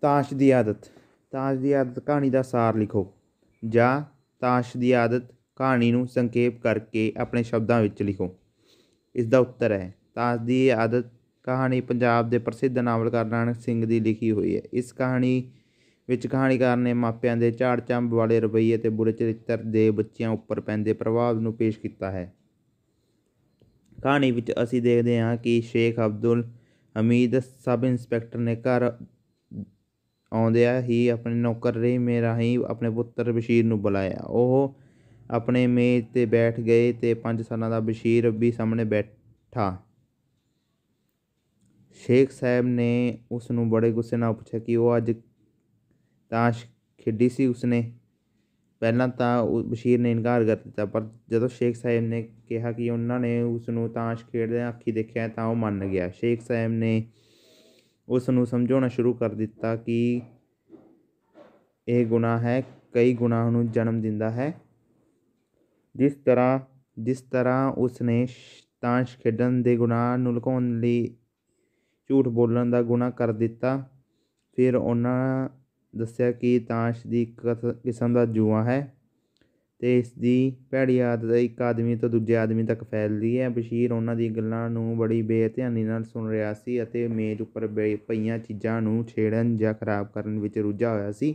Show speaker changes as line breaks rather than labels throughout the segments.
ਤਾਸ਼ ਦੀ ਆਦਤ ਤਾਸ਼ ਦੀ ਆਦਤ ਕਹਾਣੀ ਦਾ ਸਾਰ ਲਿਖੋ ਜਾਂ ਤਾਸ਼ ਦੀ ਆਦਤ ਕਹਾਣੀ ਨੂੰ ਸੰਖੇਪ ਕਰਕੇ ਆਪਣੇ ਸ਼ਬਦਾਂ ਵਿੱਚ ਲਿਖੋ ਇਸ ਦਾ ਉੱਤਰ ਹੈ ਤਾਸ਼ ਦੀ ਆਦਤ ਕਹਾਣੀ ਪੰਜਾਬ ਦੇ ਪ੍ਰਸਿੱਧ ਨਾਵਲਕਾਰ ਨਾਨਕ ਸਿੰਘ ਦੀ ਲਿਖੀ ਹੋਈ ਹੈ ਇਸ ਕਹਾਣੀ ਵਿੱਚ ਕਹਾਣੀਕਾਰ ਨੇ ਮਾਪਿਆਂ ਦੇ ਝਾੜ ਚੰਬ ਵਾਲੇ ਰਵੱਈਏ ਤੇ ਬੁਰੇ ਚਰਿੱਤਰ ਦੇ ਬੱਚਿਆਂ ਉੱਪਰ ਪੈਂਦੇ ਪ੍ਰਭਾਵ ਨੂੰ ਪੇਸ਼ ਕੀਤਾ ਹੈ ਕਹਾਣੀ ਵਿੱਚ ਅਸੀਂ ਦੇਖਦੇ ਹਾਂ ਕਿ ਸ਼ੇਖ ਅਬਦੁਲ ਹਮੀਦ ਸਬ ਇੰਸਪੈਕਟਰ ਨੇ ਘਰ ਆਉਂਦਿਆਂ ਹੀ ਆਪਣੇ ਨੌਕਰੇਮੇ ਰਾਹੀਂ ਆਪਣੇ ਪੁੱਤਰ ਬਸ਼ੀਰ ਨੂੰ ਬੁਲਾਇਆ ਉਹ ਆਪਣੇ ਮੇਜ਼ 'ਤੇ ਬੈਠ ਗਏ ਅਤੇ ਪੰਜ ਸਾਲਾਂ ਦਾ ਬਸ਼ੀਰ ਰੱਬੀ ਸਾਹਮਣੇ ਬੈਠਾ ਸ਼ੇਖ ਸਾਹਿਬ ਨੇ ਉਸ ਨੂੰ ਬੜੇ ਗੁੱਸੇ ਨਾਲ ਪੁੱਛਿਆ ਕਿ ਉਹ ਅੱਜ ਤਾਸ਼ ਖੇਡੀ ਸੀ ਉਸਨੇ ਪਹਿਲਾਂ ਤਾਂ ਉਹ ਬਸ਼ੀਰ ਨੇ ਇਨਕਾਰ ਕਰ ਦਿੱਤਾ ਪਰ ਜਦੋਂ ਸ਼ੇਖ ਸਾਹਿਬ ਨੇ ਕਿਹਾ ਕਿ ਉਹਨਾਂ ਨੇ ਉਸ ਨੂੰ ਤਾਸ਼ ਖੇਡਦਿਆਂ ਅੱਖੀ ਦੇਖਿਆ ਤਾਂ ਉਹ ਮੰਨ ਗਿਆ ਸ਼ੇਖ ਸਾਹਿਬ ਨੇ ਉਸ ਨੂੰ ਸਮਝਾਉਣਾ ਸ਼ੁਰੂ ਕਰ ਦਿੱਤਾ ਕਿ ਇਹ ਗੁਨਾਹ ਹੈ ਕਈ ਗੁਨਾਹ ਨੂੰ ਜਨਮ ਦਿੰਦਾ ਹੈ ਜਿਸ ਤਰ੍ਹਾਂ ਜਿਸ ਤਰ੍ਹਾਂ ਉਸ ਨੇ ਤਾਂਸ਼ ਖੇਡਣ ਦੇ ਗੁਨਾਹ ਨੂੰ ਲੁਕਾਉਣ ਲਈ ਝੂਠ ਬੋਲਣ ਦਾ ਗੁਨਾਹ ਕਰ ਦਿੱਤਾ ਫਿਰ ਉਹਨਾਂ ਦੱਸਿਆ ਕਿ ਤਾਂਸ਼ ਦੀ ਕਿਸਮ ਦਾ ਜੂਆ ਹੈ ਤੇ ਇਸ ਦੀ ਭੈੜੀ ਆਦਤ ਇੱਕ ਆਦਮੀ ਤੋਂ ਦੂਜੇ ਆਦਮੀ ਤੱਕ ਫੈਲਦੀ ਹੈ ਬਸ਼ੀਰ ਉਹਨਾਂ ਦੀ ਗੱਲਾਂ ਨੂੰ ਬੜੀ ਬੇਧਿਆਨੀ ਨਾਲ ਸੁਣ ਰਿਹਾ ਸੀ ਅਤੇ ਮੇਜ਼ ਉੱਪਰ ਪਈਆਂ ਚੀਜ਼ਾਂ ਨੂੰ ਛੇੜਨ ਜਾਂ ਖਰਾਬ ਕਰਨ ਵਿੱਚ ਰੁੱਝਾ ਹੋਇਆ ਸੀ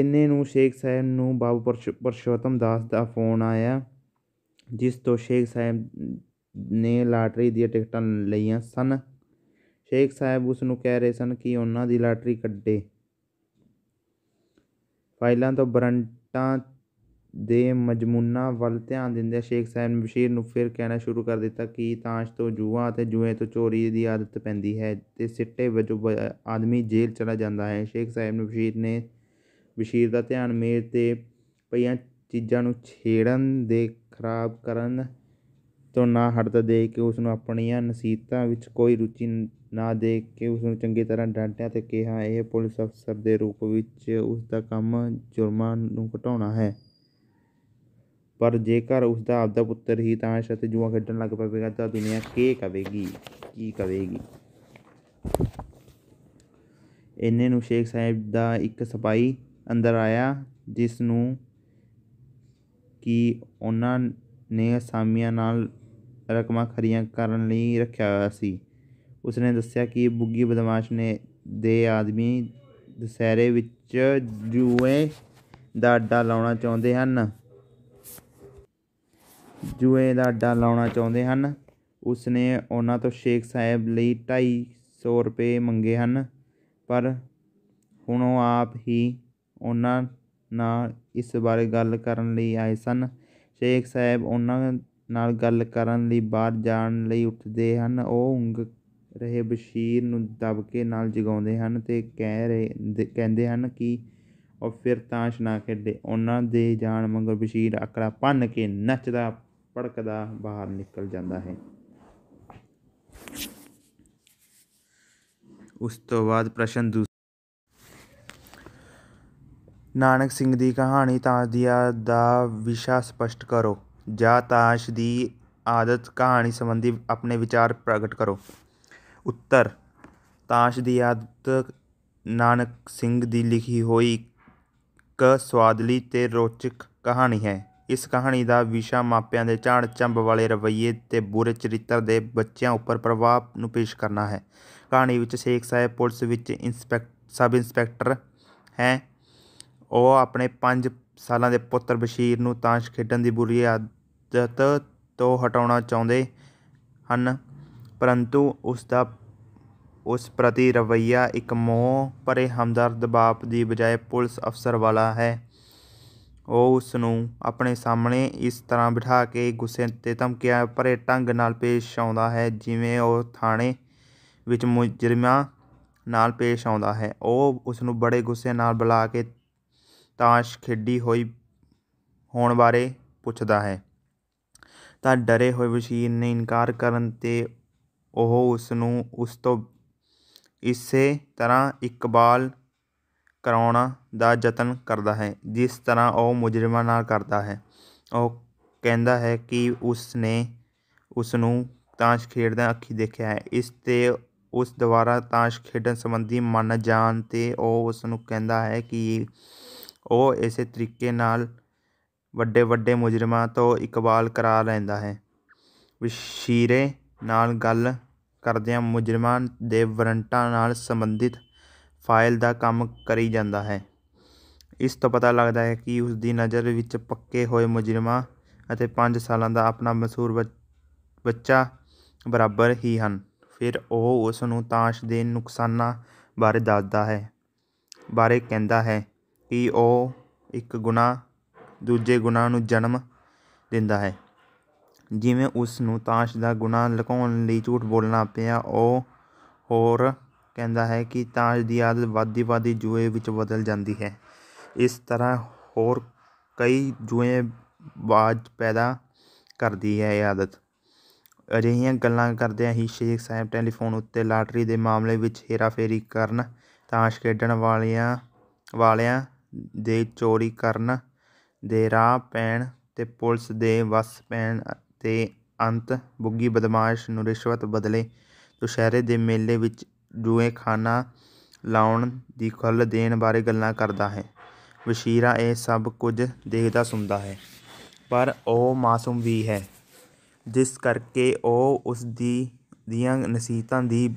ਇੰਨੇ ਨੂੰ ਸ਼ੇਖ ਸਾਹਿਬ ਨੂੰ ਬਾਬੂ ਪਰਸ਼ੋਤਮ ਦਾਸ ਦਾ ਫੋਨ ਆਇਆ ਜਿਸ ਤੋਂ ਸ਼ੇਖ ਸਾਹਿਬ ਨੇ ਲਾਟਰੀ ਦੀਆਂ ਟਿਕਟਾਂ ਲਈਆਂ ਸਨ ਸ਼ੇਖ ਸਾਹਿਬ ਉਸ ਨੂੰ ਕਹਿ ਰਹੇ ਸਨ ਕਿ ਉਹਨਾਂ ਦੀ ਲਾਟਰੀ ਕੱਢੇ ਫਾਈਲਾਂ ਤੋਂ ਬਰੰਟਾਂ ਦੇ ਮਜਮੂਨਾ ਵੱਲ ਧਿਆਨ ਦਿੰਦੇ ਸ਼ੇਖ ਸਾਹਿਬ ਨੇ ਬਸ਼ੀਰ ਨੂੰ ਫਿਰ ਕਹਿਣਾ ਸ਼ੁਰੂ ਕਰ ਦਿੱਤਾ ਕਿ ਤਾਂਸ਼ ਤੋਂ ਜੂਆ ਅਤੇ ਜੂਏ ਤੋਂ ਚੋਰੀ ਦੀ ਆਦਤ ਪੈਂਦੀ ਹੈ ਤੇ ਸਿੱਟੇ ਵਜੋਂ ਆਦਮੀ ਜੇਲ੍ਹ ਚਲਾ ਜਾਂਦਾ ਹੈ ਸ਼ੇਖ ਸਾਹਿਬ ਨੇ ਬਸ਼ੀਰ ਨੇ ਬਸ਼ੀਰ ਦਾ ਧਿਆਨ ਮੇਜ਼ 'ਤੇ ਪਈਆਂ ਚੀਜ਼ਾਂ ਨੂੰ ਛੇੜਨ ਦੇ ਖਰਾਬ ਕਰਨ ਤੋਂ ਨਾ ਹਟਦਾ ਦੇਖ ਕੇ ਉਸ ਨੂੰ ਆਪਣੀਆਂ ਨਸੀਹਤਾਂ ਵਿੱਚ ਕੋਈ ਰੁਚੀ ਨਾ ਦੇਖ ਕੇ ਉਸ ਨੂੰ ਚੰਗੀ ਤਰ੍ਹਾਂ ਡਾਂਟਿਆ ਤੇ ਕਿਹਾ ਇਹ ਪੁਲਿਸ ਅਫਸਰ ਦੇ ਰੂਪ ਵਿੱਚ ਉਸ ਦਾ ਕੰਮ ਜੁਰਮਾਂ ਨੂੰ ਘਟਾਉਣਾ ਹੈ ਪਰ ਜੇਕਰ ਉਸ ਦਾ ਆਪਦਾ ਪੁੱਤਰ ਹੀ ਤਾਸ਼ ਅਤੇ ਜੂਆ ਖੇਡਣ ਲੱਗ ਪਵੇਗਾ ਤਾਂ ਦੁਨੀਆ ਕੀ ਕਵੇਗੀ ਕੀ ਕਵੇਗੀ ਇੰਨੇ ਨੂੰ ਸ਼ੇਖ ਸਾਹਿਬ ਦਾ ਇੱਕ ਸਪਾਈ ਅੰਦਰ ਆਇਆ ਜਿਸ ਨੂੰ ਕਿ ਉਹਨਾਂ ਨੇ ਸਾਮੀਆਂ ਨਾਲ ਰਕਮਾਂ ਖਰੀਆਂ ਕਰਨ ਲਈ ਰੱਖਿਆ ਹੋਇਆ ਸੀ ਉਸਨੇ ਦੱਸਿਆ ਕਿ ਬੁੱਗੀ ਬਦਮਾਸ਼ ਨੇ ਦੇ ਆਦਮੀ ਦਸਹਿਰੇ ਵਿੱਚ ਜੂਏ ਦਾ ਅੱਡਾ ਲਾਉਣਾ ਚਾਹੁੰਦੇ ਹਨ ਜੂਏ ਦਾ ਅੱਡਾ ਲਾਉਣਾ ਚਾਹੁੰਦੇ ਹਨ ਉਸਨੇ ਉਹਨਾਂ ਤੋਂ ਸ਼ੇਖ ਸਾਹਿਬ ਲਈ 250 ਰੁਪਏ ਮੰਗੇ ਹਨ ਪਰ ਹੁਣ ਉਹ ਆਪ ਹੀ ਉਹਨਾਂ ਨਾਲ ਇਸ ਬਾਰੇ ਗੱਲ ਕਰਨ ਲਈ ਆਏ ਸਨ ਸ਼ੇਖ ਸਾਹਿਬ ਉਹਨਾਂ ਨਾਲ ਗੱਲ ਕਰਨ ਲਈ ਬਾਹਰ ਜਾਣ ਲਈ ਉੱਠਦੇ ਹਨ ਉਹ ਉਂਗ ਰਹੇ ਬਸ਼ੀਰ ਨੂੰ ਦਬਕੇ ਨਾਲ ਜਗਾਉਂਦੇ ਹਨ ਤੇ ਕਹਿ ਰਹੇ ਕਹਿੰਦੇ ਹਨ ਕਿ ਉਹ ਫਿਰ ਤਾਸ਼ ਨਾ ਖੇਡੇ ਉਹਨਾਂ ਦੇ ਜਾਣ ਮਗਰੋਂ ਬਸ਼ੀਰ ਆਕੜਾ ਪੰਨ ਕੇ ਨੱਚਦਾ ਪੜਕਦਾ ਬਾਹਰ ਨਿਕਲ ਜਾਂਦਾ ਹੈ ਉਸ ਤੋਂ ਬਾਅਦ ਪ੍ਰਸ਼ਨ ਦੂਸਰਾ ਨਾਨਕ ਸਿੰਘ ਦੀ ਕਹਾਣੀ ਦੀਆ ਦਾ ਵਿਸ਼ਾ ਸਪਸ਼ਟ ਕਰੋ ਜਾਂ ਤਾਸ਼ ਦੀ ਆਦਤ ਕਹਾਣੀ ਸੰਬੰਧੀ ਆਪਣੇ ਵਿਚਾਰ ਪ੍ਰਗਟ ਕਰੋ ਉੱਤਰ ਤਾਸ਼ ਦੀ ਆਦਤ ਨਾਨਕ ਸਿੰਘ ਦੀ ਲਿਖੀ ਹੋਈ ਇੱਕ ਸਵਾਦਲੀ ਤੇ ਰੋਚਕ ਕਹਾਣੀ ਹੈ ਇਸ ਕਹਾਣੀ ਦਾ ਵਿਸ਼ਾ ਮਾਪਿਆਂ ਦੇ ਝਾੜ ਚੰਬ ਵਾਲੇ ਰਵਈਏ ਤੇ ਬੁਰੇ ਚਰਿੱਤਰ ਦੇ ਬੱਚਿਆਂ ਉੱਪਰ ਪ੍ਰਭਾਵ ਨੂੰ ਪੇਸ਼ ਕਰਨਾ ਹੈ ਕਹਾਣੀ ਵਿੱਚ ਸ਼ੇਖ ਸਾਹਿਬ ਪੁਲਿਸ ਵਿੱਚ ਇੰਸਪੈਕਟ ਸਬ ਇੰਸਪੈਕਟਰ ਹੈ ਉਹ ਆਪਣੇ 5 ਸਾਲਾਂ ਦੇ ਪੁੱਤਰ ਬਸ਼ੀਰ ਨੂੰ ਤਾਸ਼ ਖੇਡਣ ਦੀ ਬੁਰੀ ਆਦਤ ਤੋਂ ਹਟਾਉਣਾ ਚਾਹੁੰਦੇ ਹਨ ਪਰੰਤੂ ਉਸ ਦਾ ਉਸ ਪ੍ਰਤੀ ਰਵੱਈਆ ਇੱਕ ਮੋਹ ਭਰੇ ਹਮਦਰਦ ਬਾਪ ਦੀ ਬਜਾਏ ਪੁਲਿਸ ਅਫਸਰ ਵਾਲਾ ਹੈ ਉਹ ਉਸ ਨੂੰ ਆਪਣੇ ਸਾਹਮਣੇ ਇਸ ਤਰ੍ਹਾਂ ਬਿਠਾ ਕੇ ਗੁੱਸੇ ਤੇ ਧਮਕੀਆਂ ਭਰੇ ਢੰਗ ਨਾਲ ਪੇਸ਼ ਆਉਂਦਾ ਹੈ ਜਿਵੇਂ ਉਹ ਥਾਣੇ ਵਿੱਚ ਮੁਜਰਮਾਂ ਨਾਲ ਪੇਸ਼ ਆਉਂਦਾ ਹੈ ਉਹ ਉਸ ਨੂੰ ਬੜੇ ਗੁੱਸੇ ਨਾਲ ਬੁਲਾ ਕੇ ਤਾਸ਼ ਖੇਡੀ ਹੋਈ ਹੋਣ ਬਾਰੇ ਪੁੱਛਦਾ ਹੈ ਤਾਂ ਡਰੇ ਹੋਏ ਵਸ਼ੀਰ ਨੇ ਇਨਕਾਰ ਕਰਨ ਤੇ ਉਹ ਉਸ ਨੂੰ ਉਸ ਤੋਂ ਇਸੇ ਤਰ੍ਹਾਂ ਇਕਬਾਲ ਕਰਾਉਣ ਦਾ ਯਤਨ ਕਰਦਾ ਹੈ ਜਿਸ ਤਰ੍ਹਾਂ ਉਹ ਮੁਜਰਮਾਂ ਨਾਲ ਕਰਦਾ ਹੈ ਉਹ ਕਹਿੰਦਾ ਹੈ ਕਿ ਉਸ ਨੇ ਉਸ ਨੂੰ ਤਾਸ਼ ਖੇਡਦਾ ਅੱਖੀ ਦੇਖਿਆ ਹੈ ਇਸ 'ਤੇ ਉਸ ਦੁਆਰਾ ਤਾਸ਼ ਖੇਡਣ ਸੰਬੰਧੀ ਮਨ ਜਾਣ 'ਤੇ ਉਹ ਉਸ ਨੂੰ ਕਹਿੰਦਾ ਹੈ ਕਿ ਉਹ ਇਸੇ ਤਰੀਕੇ ਨਾਲ ਵੱਡੇ ਵੱਡੇ ਮੁਜਰਮਾਂ ਤੋਂ ਇਕਬਾਲ ਕਰਾ ਲੈਂਦਾ ਹੈ ਵਿਸ਼ੀਰੇ ਨਾਲ ਗੱਲ ਕਰਦਿਆਂ ਮੁਜਰਮਾਂ ਦੇ ਵਾਰੰਟਾਂ ਨਾਲ ਸੰਬੰਧਿਤ ਫਾਈਲ ਦਾ ਕੰਮ ਕਰੀ ਜਾਂਦਾ ਹੈ ਇਸ ਤੋਂ ਪਤਾ ਲੱਗਦਾ ਹੈ ਕਿ ਉਸ ਦੀ ਨਜ਼ਰ ਵਿੱਚ ਪੱਕੇ ਹੋਏ ਮੁਜਰਮਾਂ ਅਤੇ 5 ਸਾਲਾਂ ਦਾ ਆਪਣਾ ਮਸੂਰ ਬੱਚਾ ਬਰਾਬਰ ਹੀ ਹਨ ਫਿਰ ਉਹ ਉਸ ਨੂੰ ਤਾਸ਼ ਦੇ ਨੁਕਸਾਨਾਂ ਬਾਰੇ ਦੱਸਦਾ ਹੈ ਬਾਰੇ ਕਹਿੰਦਾ ਹੈ ਕਿ ਉਹ ਇੱਕ ਗੁਨਾਹ ਦੂਜੇ ਗੁਨਾਹ ਨੂੰ ਜਨਮ ਦਿੰਦਾ ਹੈ ਜਿਵੇਂ ਉਸ ਨੂੰ ਤਾਸ਼ ਦਾ ਗੁਣਾਂ ਲੁਕਾਉਣ ਲਈ ਝੂਠ ਬੋਲਣਾ ਪਿਆ ਉਹ ਹੋਰ ਕਹਿੰਦਾ ਹੈ ਕਿ ਤਾਸ਼ ਦੀ ਆਦਤ ਵੱਧਦੀ ਵੱਧਦੀ ਜੂਏ ਵਿੱਚ ਬਦਲ ਜਾਂਦੀ ਹੈ ਇਸ ਤਰ੍ਹਾਂ ਹੋਰ ਕਈ ਜੂਏ ਬਾਜ ਪੈਦਾ ਕਰਦੀ ਹੈ ਇਹ ਆਦਤ ਅਜਿਹੀਆਂ ਗੱਲਾਂ ਕਰਦਿਆਂ ਹੀ ਸ਼ੇਖ ਸਾਹਿਬ ਟੈਲੀਫੋਨ ਉੱਤੇ ਲਾਟਰੀ ਦੇ ਮਾਮਲੇ ਵਿੱਚ ਹੇਰਾਫੇਰੀ ਕਰਨ ਤਾਸ਼ ਖੇਡਣ ਵਾਲਿਆਂ ਵਾਲਿਆਂ ਦੇ ਚੋਰੀ ਕਰਨ ਦੇ ਰਾਹ ਪੈਣ ਤੇ ਪੁਲਿਸ ਦੇ ਵਸ ਪੈਣ ਤੇ ਅੰਤ ਬੁੱਗੀ ਬਦਮਾਸ਼ ਨੂੰ ਰਿਸ਼ਵਤ ਬਦਲੇ ਦੁਸਹਿਰੇ ਦੇ ਮੇਲੇ ਵਿੱਚ ਜੂਏ ਖਾਨਾ ਲਾਉਣ ਦੀ ਖੁੱਲ੍ਹ ਦੇਣ ਬਾਰੇ ਗੱਲਾਂ ਕਰਦਾ ਹੈ ਵਸ਼ੀਰਾ ਇਹ ਸਭ ਕੁਝ ਦੇਖਦਾ ਸੁਣਦਾ ਹੈ ਪਰ ਉਹ ਮਾਸੂਮ ਵੀ ਹੈ ਜਿਸ ਕਰਕੇ ਉਹ ਉਸ ਦੀ ਦੀਆਂ ਨਸੀਹਤਾਂ ਦੀ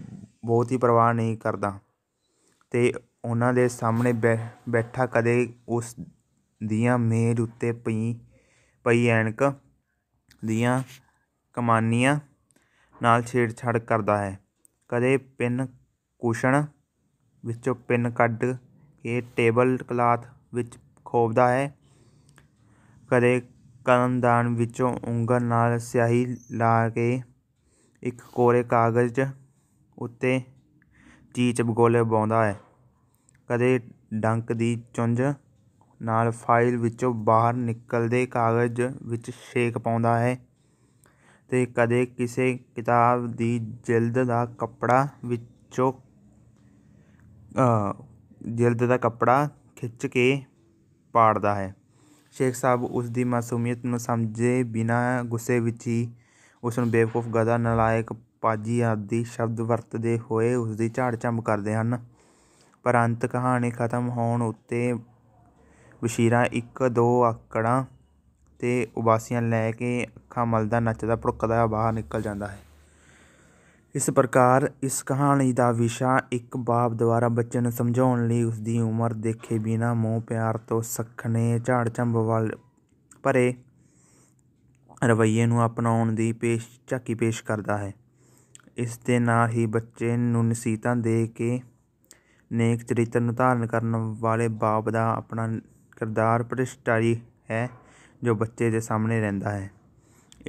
ਬਹੁਤੀ ਪਰਵਾਹ ਨਹੀਂ ਕਰਦਾ ਤੇ ਉਹਨਾਂ ਦੇ ਸਾਹਮਣੇ ਬੈਠਾ ਕਦੇ ਉਸ ਦੀਆਂ ਮੇਜ਼ ਉੱਤੇ ਪਈ ਪਈ ਐਨਕ ਦੀਆਂ ਕਮਾਨੀਆਂ ਨਾਲ ਛੇੜਛਾੜ ਕਰਦਾ ਹੈ ਕਦੇ ਪਿੰਨ ਕੁਸ਼ਣ ਵਿੱਚੋਂ ਪਿੰਨ ਕੱਢ ਕੇ ਟੇਬਲ ਕਲਾਥ ਵਿੱਚ ਖੋਬਦਾ ਹੈ ਕਦੇ ਕਲਮਦਾਨ ਵਿੱਚੋਂ ਉਂਗਲ ਨਾਲ ਸਿਆਹੀ ਲਾ ਕੇ ਇੱਕ ਕੋਰੇ ਕਾਗਜ਼ ਉੱਤੇ ਬਗੋਲੇ ਵਾਹੁੰਦਾ ਹੈ ਕਦੇ ਡੰਕ ਦੀ ਚੁੰਝ ਨਾਲ ਫਾਈਲ ਵਿੱਚੋਂ ਬਾਹਰ ਨਿਕਲਦੇ ਕਾਗਜ਼ ਵਿੱਚ ਛੇਕ ਪਾਉਂਦਾ ਹੈ ਤੇ ਕਦੇ ਕਿਸੇ ਕਿਤਾਬ ਦੀ ਜਿਲਦ ਦਾ ਕੱਪੜਾ ਵਿੱਚੋਂ ਜਿਲਦ ਦਾ ਕੱਪੜਾ ਖਿੱਚ ਕੇ ਪਾੜਦਾ ਹੈ ਸ਼ੇਖ ਸਾਹਿਬ ਉਸ ਦੀ ਮਾਸੂਮੀਅਤ ਨੂੰ ਸਮਝੇ ਬਿਨਾਂ ਗੁੱਸੇ ਵਿੱਚ ਹੀ ਉਸ ਨੂੰ ਬੇਵਕੂਫ ਗਦਾ ਨਲਾਇਕ ਪਾਜੀ ਆਦਿ ਸ਼ਬਦ ਵਰਤਦੇ ਹੋਏ ਉਸ ਦੀ ਝਾੜ ਚੰਬ ਕਰਦੇ ਹਨ ਪਰ ਅੰਤ ਕਹਾਣੀ ਖਤਮ ਹੋਣ ਉੱਤੇ ਬਸ਼ੀਰਾ ਇੱਕ ਦੋ ਆਕੜਾਂ ਤੇ ਉਬਾਸੀਆਂ ਲੈ ਕੇ ਅੱਖਾਂ ਮਲਦਾ ਨੱਚਦਾ ਭੁੜਕਦਾ ਬਾਹਰ ਨਿਕਲ ਜਾਂਦਾ ਹੈ ਇਸ ਪ੍ਰਕਾਰ ਇਸ ਕਹਾਣੀ ਦਾ ਵਿਸ਼ਾ ਇੱਕ ਬਾਪ ਦੁਆਰਾ ਬੱਚੇ ਨੂੰ ਸਮਝਾਉਣ ਲਈ ਉਸ ਦੀ ਉਮਰ ਦੇਖੇ ਬਿਨਾ ਮੋਹ ਪਿਆਰ ਤੋਂ ਸਖਣੇ ਝਾੜ ਚੰਬ ਵੱਲ ਭਰੇ ਰਵੱਈਏ ਨੂੰ ਅਪਣਾਉਣ ਦੀ ਪੇਸ਼ ਝਾਕੀ ਪੇਸ਼ ਕਰਦਾ ਹੈ ਇਸ ਦੇ ਨਾਲ ਹੀ ਬੱਚੇ ਨੂੰ ਨਸੀਹਤਾਂ ਦੇ ਕੇ ਨੇਕ ਚਰਿੱਤਰ ਨੂੰ ਧਾਰਨ ਕਰਨ ਵਾਲੇ ਬਾਪ ਦਾ ਆਪਣਾ ਕਿਰਦਾਰ ਭ੍ਰਿਸ਼ਟਾਚਾਰੀ ਹੈ ਜੋ ਬੱਚੇ ਦੇ ਸਾਹਮਣੇ ਰਹਿੰਦਾ ਹੈ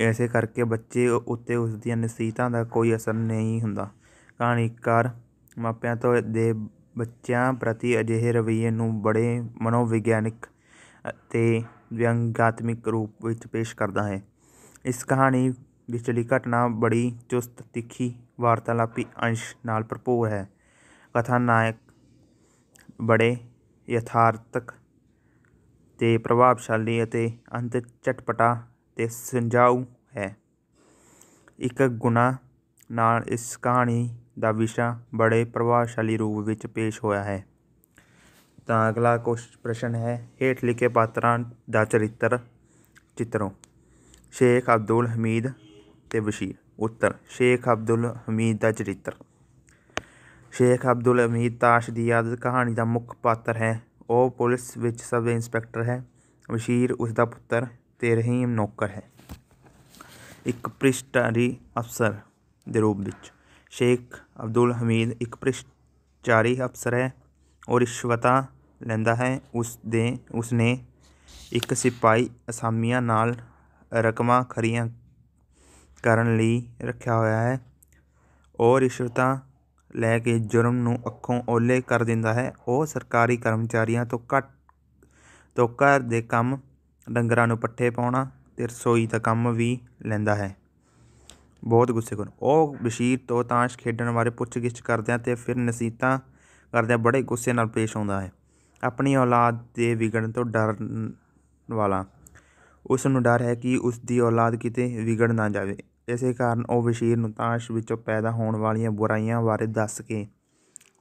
ਐਸੇ ਕਰਕੇ ਬੱਚੇ ਉੱਤੇ ਉਸ ਦੀਆਂ ਨਸੀਹਤਾਂ ਦਾ ਕੋਈ ਅਸਰ ਨਹੀਂ ਹੁੰਦਾ ਕਹਾਣੀਕਾਰ ਮਾਪਿਆਂ ਤੋਂ ਦੇ ਬੱਚਿਆਂ ਪ੍ਰਤੀ ਅਜਿਹੇ ਰਵੱਈਏ ਨੂੰ ਬੜੇ ਮਨੋਵਿਗਿਆਨਿਕ ਅਤੇ ਵਿਅੰਗਾਤਮਿਕ ਰੂਪ ਵਿੱਚ ਪੇਸ਼ ਕਰਦਾ ਹੈ ਇਸ ਕਹਾਣੀ ਵਿਚਲੀ ਘਟਨਾ ਬੜੀ ਚੁਸਤ ਤਿੱਖੀ ਵਾਰਤਾਲਾਪੀ ਅੰਸ਼ ਨਾਲ ਭਰਪੂਰ ਹੈ ਕਥਾਨਾਇਕ ਬੜੇ ਯਥਾਰਥਕ ਤੇ ਪ੍ਰਭਾਵਸ਼ਾਲੀ ਅਤੇ ਅੰਤ ਚਟਪਟਾ ਤੇ ਸੰਜਾਊ ਹੈ ਇੱਕ ਗੁਣਾ ਨਾਲ ਇਸ ਕਹਾਣੀ ਦਾ ਵਿਸ਼ਾ ਬੜੇ ਪ੍ਰਭਾਵਸ਼ਾਲੀ ਰੂਪ ਵਿੱਚ ਪੇਸ਼ ਹੋਇਆ ਹੈ ਤਾਂ ਅਗਲਾ ਕੁਸ਼ ਪ੍ਰਸ਼ਨ ਹੈ ਹੇਠ ਲਿਖੇ ਪਾਤਰਾਂ ਦਾ ਚਰਿੱਤਰ ਚਿੱਤਰੋ ਸ਼ੇਖ ਅਬਦੁਲ ਹਮੀਦ ਤੇ ਬਸ਼ੀਰ ਉੱਤਰ ਸ਼ੇਖ ਅਬਦੁਲ ਹਮੀਦ ਦਾ ਚਰਿੱਤਰ ਸ਼ੇਖ ਅਬਦੁਲ ਹਮੀਦ ਤਾਸ਼ ਦੀ ਯਾਦ ਕਹਾਣੀ ਦਾ ਮੁੱਖ ਪਾਤਰ ਹੈ ਉਹ ਪੁਲਿਸ ਵਿੱਚ ਸਬ ਇੰਸਪੈਕਟਰ ਹੈ ਬਸ਼ੀਰ ਉਸ ਦਾ ਪੁੱਤਰ ਤੇ ਰਹੀਮ ਨੌਕਰ ਹੈ ਇੱਕ ਪ੍ਰਿਸ਼ਟਾਰੀ ਅਫਸਰ ਦੇ ਰੂਪ ਵਿੱਚ ਸ਼ੇਖ ਅਬਦੁਲ ਹਮੀਦ ਇੱਕ ਪ੍ਰਿਸ਼ਟਾਰੀ ਅਫਸਰ ਹੈ ਉਹ ਰਿਸ਼ਵਤਾਂ ਲੈਂਦਾ ਹੈ ਉਸ ਦੇ ਉਸ ਨੇ ਇੱਕ ਸਿਪਾਈ ਅਸਾਮੀਆਂ ਨਾਲ ਰਕਮਾਂ ਖਰੀਆਂ ਕਰਨ ਲਈ ਰੱਖਿਆ ਹੋਇਆ ਹੈ ਔਰ ਰਿਸ਼ਵਤਾ ਲੈ ਕੇ ਜੁਰਮ ਨੂੰ ਅੱਖੋਂ ਓਲੇ ਕਰ ਦਿੰਦਾ ਹੈ ਉਹ ਸਰਕਾਰੀ ਕਰਮਚਾਰੀਆਂ ਤੋਂ ਘੱਟ ਤੋਂ ਘਰ ਦੇ ਕੰਮ ਡੰਗਰਾਂ ਨੂੰ ਪੱਠੇ ਪਾਉਣਾ ਤੇ ਰਸੋਈ ਦਾ ਕੰਮ ਵੀ ਲੈਂਦਾ ਹੈ ਬਹੁਤ ਗੁੱਸੇ ਕਰ ਉਹ ਬਸ਼ੀਰ ਤੋਂ ਤਾਸ਼ ਖੇਡਣ ਬਾਰੇ ਕਰਦੇ ਆ ਤੇ ਫਿਰ ਨਸੀਤਾ ਕਰਦੇ ਆ ਬੜੇ ਗੁੱਸੇ ਨਾਲ ਪੇਸ਼ ਆਉਂਦਾ ਹੈ ਆਪਣੀ ਔਲਾਦ ਦੇ ਵਿਗੜਨ ਤੋਂ ਡਰਨ ਵਾਲਾ ਉਸ ਨੂੰ ਡਰ ਹੈ ਕਿ ਉਸ ਦੀ ਔਲਾਦ ਕਿਤੇ ਵਿਗੜ ਨਾ ਜਾਵੇ ਇਸੇ ਕਾਰਨ ਉਹ ਬਸ਼ੀਰ ਨੂੰ ਤਾਸ਼ ਵਿੱਚੋਂ ਪੈਦਾ ਹੋਣ ਵਾਲੀਆਂ ਬੁਰਾਈਆਂ ਬਾਰੇ ਦੱਸ ਕੇ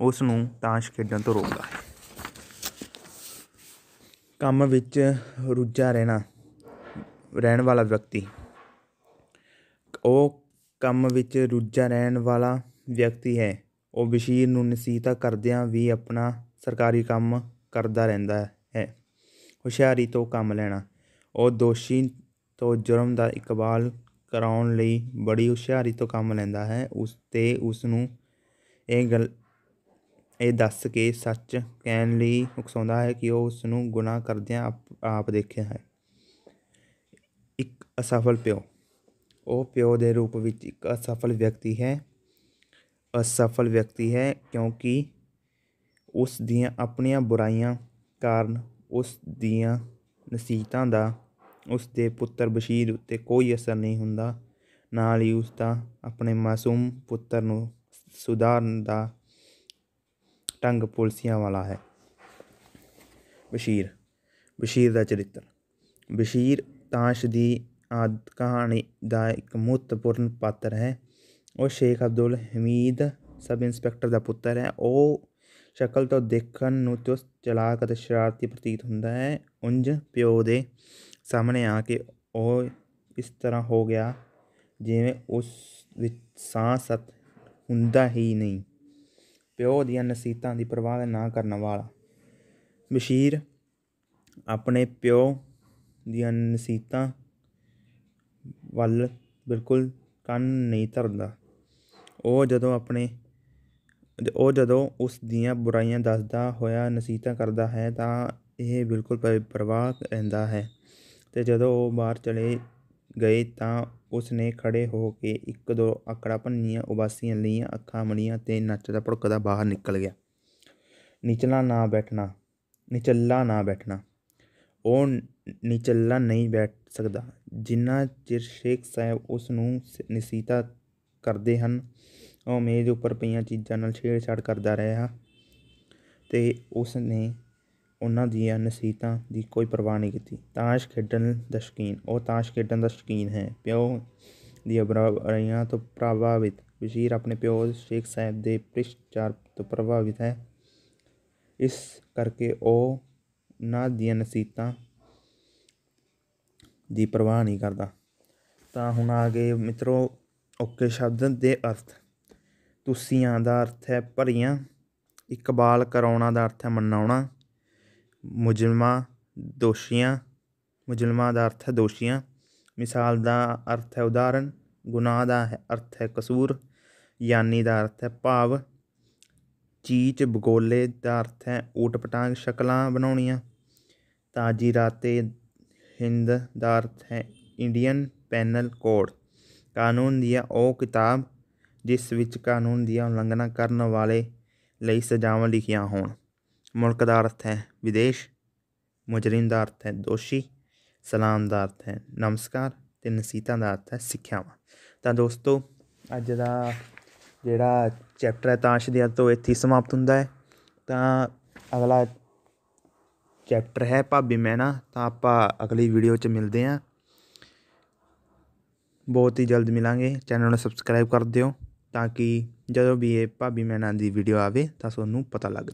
ਉਸ ਨੂੰ ਤਾਸ਼ ਖੇਡਣ ਤੋਂ ਰੋਕਦਾ ਹੈ ਕੰਮ ਵਿੱਚ ਰੁੱਝਾ ਰਹਿਣਾ ਰਹਿਣ ਵਾਲਾ ਵਿਅਕਤੀ ਉਹ ਕੰਮ ਵਿੱਚ ਰੁੱਝਾ ਰਹਿਣ ਵਾਲਾ ਵਿਅਕਤੀ ਹੈ ਉਹ ਬਸ਼ੀਰ ਨੂੰ ਨਸੀਹਤਾਂ ਕਰਦਿਆਂ ਵੀ ਆਪਣਾ ਸਰਕਾਰੀ ਕੰਮ ਕਰਦਾ ਰਹਿੰਦਾ ਹੈ ਹੁਸ਼ਿਆਰੀ ਤੋਂ ਕੰਮ ਲੈਣਾ ਉਹ ਦੋਸ਼ੀ ਤੋਂ ਜੁਰਮ ਦਾ ਇਕਬਾਲ ਕਰਾਉਣ ਲਈ ਬੜੀ ਹੁਸ਼ਿਆਰੀ ਤੋਂ ਕੰਮ ਲੈਂਦਾ ਹੈ ਉਸ ਤੇ ਉਸ ਨੂੰ ਇਹ ਗੱਲ ਇਹ ਦੱਸ ਕੇ ਸੱਚ ਕਹਿਣ ਲਈ ਉਕਸਾਉਂਦਾ ਹੈ ਕਿ ਉਹ ਉਸ ਨੂੰ ਗੁਨਾਹ ਕਰਦਿਆਂ ਆਪ ਆਪ ਦੇਖਿਆ ਹੈ ਇੱਕ ਅਸਫਲ ਪਿਓ ਉਹ ਪਿਓ ਦੇ ਰੂਪ ਵਿੱਚ ਇੱਕ ਅਸਫਲ ਵਿਅਕਤੀ ਹੈ ਅਸਫਲ ਵਿਅਕਤੀ ਹੈ ਕਿਉਂਕਿ ਉਸ ਦੀਆਂ ਆਪਣੀਆਂ ਬੁਰਾਈਆਂ ਕਾਰਨ ਉਸ ਦੀਆਂ ਨਸੀਹਤਾਂ ਦਾ ਉਸ ਦੇ ਪੁੱਤਰ ਬਸ਼ੀਰ ਉੱਤੇ ਕੋਈ ਅਸਰ ਨਹੀਂ ਹੁੰਦਾ ਨਾਲ ਹੀ ਉਸ ਦਾ ਆਪਣੇ ਮਾਸੂਮ ਪੁੱਤਰ ਨੂੰ ਸੁਧਾਰਨ ਦਾ ਟੰਗ ਪੁਲਸੀਆਂ ਵਾਲਾ ਹੈ ਬਸ਼ੀਰ ਬਸ਼ੀਰ ਦਾ ਚਰਿੱਤਰ ਬਸ਼ੀਰ ਤਾਸ਼ ਦੀ ਆਦ ਕਹਾਣੀ ਦਾ ਇੱਕ ਮਹੱਤਵਪੂਰਨ ਪਾਤਰ ਹੈ ਉਹ ਸ਼ੇਖ ਅਬਦੁੱਲ ਹਮੀਦ ਸਬ ਇੰਸਪੈਕਟਰ ਦਾ ਪੁੱਤਰ ਹੈ ਉਹ ਸ਼ਕਲ ਤੋਂ ਦੇਖਣ ਨੂੰ ਚੁਸਤ ਚਲਾਕ ਅਤੇ ਸ਼ਰਾਰਤੀ ਪ੍ਰਤੀਤ ਹੁੰਦਾ ਹੈ ਉੰਜ ਪਿਓ ਦੇ ਸਾਹਮਣੇ ਆ ਕੇ ਉਹ ਇਸ ਤਰ੍ਹਾਂ ਹੋ ਗਿਆ ਜਿਵੇਂ ਉਸ ਵਿੱਚ ਸਾਹ ਸਤ ਹੁੰਦਾ ਹੀ ਨਹੀਂ ਪਿਓ ਦੀਆਂ ਨਸੀਤਾਂ ਦੀ ਪਰਵਾਹ ਨਾ ਕਰਨ ਵਾਲਾ ਬਸ਼ੀਰ ਆਪਣੇ ਪਿਓ ਦੀਆਂ ਨਸੀਤਾਂ ਵੱਲ ਬਿਲਕੁਲ ਕੰਨ ਨਹੀਂ ਧਰਦਾ ਉਹ ਜਦੋਂ ਆਪਣੇ ਉਹ ਜਦੋਂ ਉਸ ਦੀਆਂ ਬੁਰਾਈਆਂ ਦੱਸਦਾ ਹੋਇਆ ਨਸੀਤਾਂ ਕਰਦਾ ਹੈ ਤਾਂ ਇਹ ਬਿਲਕੁਲ ਪਰਵਾਹ ਰਹਿੰਦਾ ਹੈ ਤੇ ਜਦੋਂ ਉਹ ਬਾਹਰ ਚਲੇ ਗਏ ਤਾਂ ਉਸ ਨੇ ਖੜੇ ਹੋ ਕੇ ਇੱਕ ਦੋ ਅਕੜਾ ਭੰਨੀਆਂ ਉਬਾਸੀਆਂ ਲਈਆਂ ਅੱਖਾਂ ਮੜੀਆਂ ਤੇ ਨੱਚਦਾ ਭੁੜਕਦਾ ਬਾਹਰ ਨਿਕਲ ਗਿਆ ਨਿਚਲਾ ਨਾ ਬੈਠਣਾ ਨਿਚੱਲਾ ਨਾ ਬੈਠਣਾ ਉਹ ਨਿਚੱਲਾ ਨਹੀਂ ਬੈਠ ਸਕਦਾ ਜਿੰਨਾ ਚਿਰ ਸ਼ੇਖ ਸਾਹਿਬ ਉਸ ਨੂੰ ਨਸੀਤਾ ਕਰਦੇ ਹਨ ਉਹ ਮੇਜ਼ ਉੱਪਰ ਪਈਆਂ ਚੀਜ਼ਾਂ ਨਾਲ ਛੇੜਛਾੜ ਕਰਦਾ ਰਿਹਾ ਤੇ ਉਸ ਨੇ ਉਹਨਾਂ ਦੀਆਂ ਨਸੀਹਤਾਂ ਦੀ ਕੋਈ ਪਰਵਾਹ ਨਹੀਂ ਕੀਤੀ ਤਾਸ਼ ਖੇਡਣ ਦਾ ਸ਼ਕੀਨ ਉਹ ਤਾਸ਼ ਖੇਡਣ ਦਾ ਸ਼ਕੀਨ ਹੈ ਪਿਓ ਦੀ ਬੁਰਾਈਆਂ ਤੋਂ ਪ੍ਰਭਾਵਿਤ ਵਜ਼ੀਰ ਆਪਣੇ ਪਿਓ ਸ਼ੇਖ ਸਾਹਿਬ ਦੇ ਪ੍ਰਿਸ਼ਚਾਰ ਤੋਂ ਪ੍ਰਭਾਵਿਤ ਹੈ ਇਸ ਕਰਕੇ ਉਹ ਨਾ ਦੀਆਂ ਨਸੀਹਤਾਂ ਦੀ ਪਰਵਾਹ ਨਹੀਂ ਕਰਦਾ ਤਾਂ ਹੁਣ ਆ ਗਏ ਮਿੱਤਰੋ ਓਕੇ ਸ਼ਬਦ ਦੇ ਅਰਥ ਤੁਸੀਆਂ ਦਾ ਅਰਥ ਹੈ ਭਰੀਆਂ ਇਕਬਾਲ ਕਰਾਉਣਾ ਦਾ ਅਰਥ ਹੈ ਮਨਾਉਣਾ ਮੁਜਰਮਾਂ ਦੋਸ਼ੀਆਂ ਮੁਜਰਮਾਂ ਦਾ ਅਰਥ ਹੈ ਦੋਸ਼ੀਆਂ ਮਿਸਾਲ ਦਾ ਅਰਥ ਹੈ ਉਦਾਹਰਨ ਗੁਨਾਹ ਦਾ ਹੈ ਅਰਥ ਹੈ ਕਸੂਰ ਯਾਨੀ ਦਾ ਅਰਥ ਹੈ ਭਾਵ ਚੀਚ ਬਗੋਲੇ ਦਾ ਅਰਥ ਹੈ ਊਟ ਪਟਾਂਗ ਸ਼ਕਲਾਂ ਬਣਾਉਣੀਆਂ ਤਾਜੀ ਰਾਤੇ ਹਿੰਦ ਦਾ ਅਰਥ ਹੈ ਇੰਡੀਅਨ ਪੈਨਲ ਕੋਡ ਕਾਨੂੰਨ ਦੀ ਉਹ ਕਿਤਾਬ ਜਿਸ ਵਿੱਚ ਕਾਨੂੰਨ ਦੀ ਉਲੰਘਣਾ ਕਰਨ ਵਾਲੇ ਲਈ ਸਜ਼ਾਵਾਂ ਲਿਖੀਆਂ ਹੋਣ ਮੁਲਕ ਦਾ ਅਰਥ ਹੈ ਵਿਦੇਸ਼ ਮੁਜਰਿਮ ਦਾ ਅਰਥ ਹੈ ਦੋਸ਼ੀ ਸਲਾਮ ਦਾ ਅਰਥ ਹੈ ਨਮਸਕਾਰ ਤੇ ਨਸੀਤਾ ਦਾ ਅਰਥ ਹੈ ਸਿੱਖਿਆਵਾਂ ਤਾਂ ਦੋਸਤੋ ਅੱਜ ਦਾ ਜਿਹੜਾ ਚੈਪਟਰ ਹੈ ਤਾਂ ਦੇ ਤੋਂ ਇੱਥੇ ਸਮਾਪਤ ਹੁੰਦਾ ਹੈ ਤਾਂ ਅਗਲਾ ਚੈਪਟਰ ਹੈ ਭਾਬੀ ਮੈਨਾ ਤਾਂ ਆਪਾਂ ਅਗਲੀ ਵੀਡੀਓ 'ਚ ਮਿਲਦੇ ਆਂ ਬਹੁਤ ਹੀ ਜਲਦ ਮਿਲਾਂਗੇ ਚੈਨਲ ਨੂੰ ਸਬਸਕ੍ਰਾਈਬ ਕਰ ਦਿਓ ਤਾਂ ਕਿ ਜਦੋਂ ਵੀ ਇਹ ਭਾਬੀ ਮੈਨਾ ਦੀ ਵੀਡੀਓ ਆਵੇ ਤਾਂ ਤੁਹਾਨੂੰ ਪਤਾ ਲੱਗ